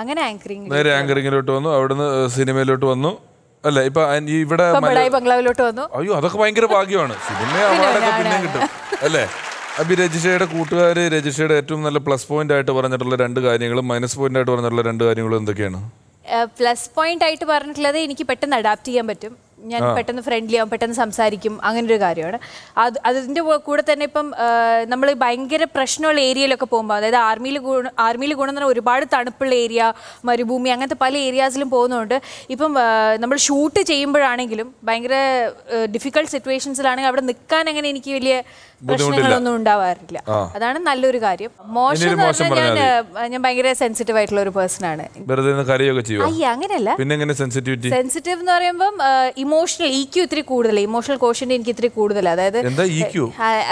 അങ്ങനെ ആങ്കറിംഗ് നേരെ ആങ്കറിങ്ങിലോട്ട് വന്നു അവിടുന്ന് സിനിമയിലോട്ട് വന്നു അല്ല ഇപ്പൊ ഇവിടെ ബംഗ്ലാവിലോട്ട് വന്നു അയ്യോ അതൊക്കെ ഭയങ്കര ഭാഗ്യമാണ് സിനിമ പിന്നെ കിട്ടും അല്ലേ അപ്പൊ രജിഷയുടെ കൂട്ടുകാർ രജിഷയുടെ ഏറ്റവും നല്ല പ്ലസ് പോയിന്റ് ആയിട്ട് പറഞ്ഞിട്ടുള്ള രണ്ട് കാര്യങ്ങളും മൈനസ് പോയിന്റ് ആയിട്ട് പറഞ്ഞിട്ടുള്ള രണ്ട് കാര്യങ്ങളും എന്തൊക്കെയാണ് പ്ലസ് പോയിന്റ് ആയിട്ട് പറഞ്ഞിട്ടുള്ളത് എനിക്ക് പെട്ടെന്ന് അഡാപ്റ്റ് ചെയ്യാൻ പറ്റും ഞാൻ പെട്ടെന്ന് ഫ്രണ്ട്ലി ആവും പെട്ടെന്ന് സംസാരിക്കും അങ്ങനെ ഒരു കാര്യമാണ് അത് അതിൻ്റെ കൂടെ തന്നെ ഇപ്പം നമ്മൾ ഭയങ്കര പ്രശ്നമുള്ള ഏരിയയിലൊക്കെ പോകുമ്പോൾ അതായത് ആർമിയിൽ ഗുണ ആർമിയിൽ ഗുണം എന്ന് ഒരുപാട് തണുപ്പുള്ള ഏരിയ മരുഭൂമി അങ്ങനത്തെ പല ഏരിയാസിലും പോകുന്നതുകൊണ്ട് ഇപ്പം നമ്മൾ ഷൂട്ട് ചെയ്യുമ്പോഴാണെങ്കിലും ഭയങ്കര ഡിഫിക്കൾട്ട് സിറ്റുവേഷൻസിലാണെങ്കിൽ അവിടെ നിൽക്കാൻ അങ്ങനെ എനിക്ക് വലിയ പ്രശ്നങ്ങളൊന്നും ഉണ്ടാവാറില്ല അതാണ് നല്ലൊരു കാര്യം മോശം ഞാൻ ഞാൻ ഭയങ്കര സെൻസിറ്റീവ് ആയിട്ടുള്ള ഒരു പേഴ്സൺ ആണ് വെറുതെ അങ്ങനെയല്ല പിന്നെ സെൻസിറ്റീവ് എന്ന് പറയുമ്പോൾ ഇമോഷണൽ ഇ ക്യു ഇത്തിരി കൂടുതൽ ഇമോഷണൽ കോഷ്യന്റ് എനിക്ക് ഇത്തിരി കൂടുതൽ അതായത് e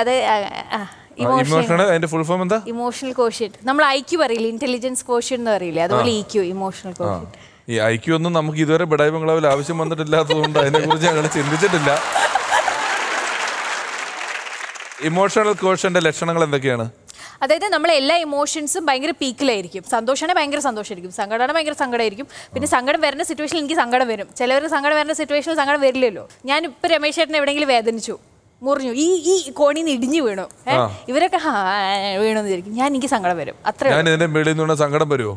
അത് ഇമോഷണൽ കോഷ്യന്റ് നമ്മൾ ഐ ക്യൂ അറിയില്ല ഇന്റലിജൻസ് കോഷ്യൻ എന്ന് അറിയില്ല അതുപോലെ ഇ ക്യു ഇമോഷണൽ കോഷ്യൻ ഈ ഐ ക്യൂ ഒന്നും നമുക്ക് ഇതുവരെ ബഡായി ബംഗ്ലാവിൽ ആവശ്യം വന്നിട്ടില്ലാത്തതുകൊണ്ട് അതിനെക്കുറിച്ച് ഞങ്ങൾ ചിന്തിച്ചിട്ടില്ല ഇമോഷണൽ കോഷന്റെ ലക്ഷണങ്ങൾ എന്തൊക്കെയാണ് അതായത് നമ്മൾ എല്ലാ ഇമോഷൻസും ഭയങ്കര പീക്കിലായിരിക്കും സന്തോഷമാണെങ്കിൽ ഭയങ്കര സന്തോഷമായിരിക്കും സങ്കടമാണ് ഭയങ്കര സങ്കടമായിരിക്കും പിന്നെ സങ്കടം വരുന്ന സിറ്റുവേഷനിൽ എനിക്ക് സങ്കടം വരും ചിലവർക്ക് സങ്കടം വരുന്ന സിറ്റുവേഷനിൽ സങ്കടം വരില്ലല്ലോ ഞാൻ ഇപ്പോൾ രമേശ് ചേട്ടനെ എവിടെയെങ്കിലും വേദനിച്ചു മുറിഞ്ഞു ഈ ഈ കോണിൽ നിന്ന് ഇടിഞ്ഞു വീണു ഇവരൊക്കെ വീണെന്ന് വിചാരിക്കും ഞാൻ എനിക്ക് സങ്കടം വരും അത്ര ഞാൻ ഇതിന്റെ മേളിൽ നിന്ന് സങ്കടം വരുമോ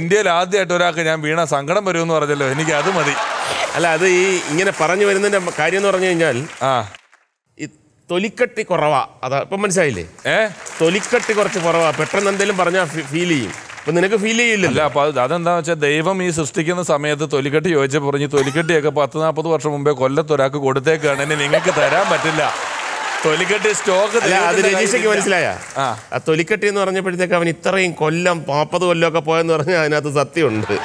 ഇന്ത്യയിൽ ആദ്യമായിട്ട് ഒരാൾക്ക് ഞാൻ വീണ സങ്കടം വരുമെന്ന് പറഞ്ഞല്ലോ എനിക്ക് അത് മതി അല്ല അത് ഈ ഇങ്ങനെ പറഞ്ഞു വരുന്നതിന്റെ കാര്യം എന്ന് പറഞ്ഞു കഴിഞ്ഞാൽ തൊലിക്കട്ടി കുറവാ അതാ ഇപ്പം മനസ്സിലായില്ലേ ഏഹ് തൊലിക്കട്ടി കുറച്ച് കുറവാ പെട്ടെന്ന് എന്തെങ്കിലും പറഞ്ഞാൽ ഫീൽ ചെയ്യും അപ്പം നിനക്ക് ഫീൽ ചെയ്യില്ല അപ്പൊ അതെന്താ വെച്ചാൽ ദൈവം ഈ സൃഷ്ടിക്കുന്ന സമയത്ത് തൊലിക്കട്ടി ചോദിച്ച പറഞ്ഞു തൊലിക്കട്ടിയൊക്കെ പത്ത് നാൽപ്പത് വർഷം മുമ്പേ കൊല്ലത്തൊരാൾക്ക് കൊടുത്തേക്കാണ് ഇനി നിങ്ങൾക്ക് തരാൻ പറ്റില്ല തൊലിക്കട്ടി സ്റ്റോക്ക് അത് രജീഷയ്ക്ക് മനസ്സിലായ ആ തൊലിക്കട്ടി എന്ന് പറഞ്ഞപ്പോഴത്തേക്ക് അവൻ ഇത്രയും കൊല്ലം നാൽപ്പത് കൊല്ലമൊക്കെ പോയെന്ന് പറഞ്ഞാൽ അതിനകത്ത് സത്യമുണ്ട്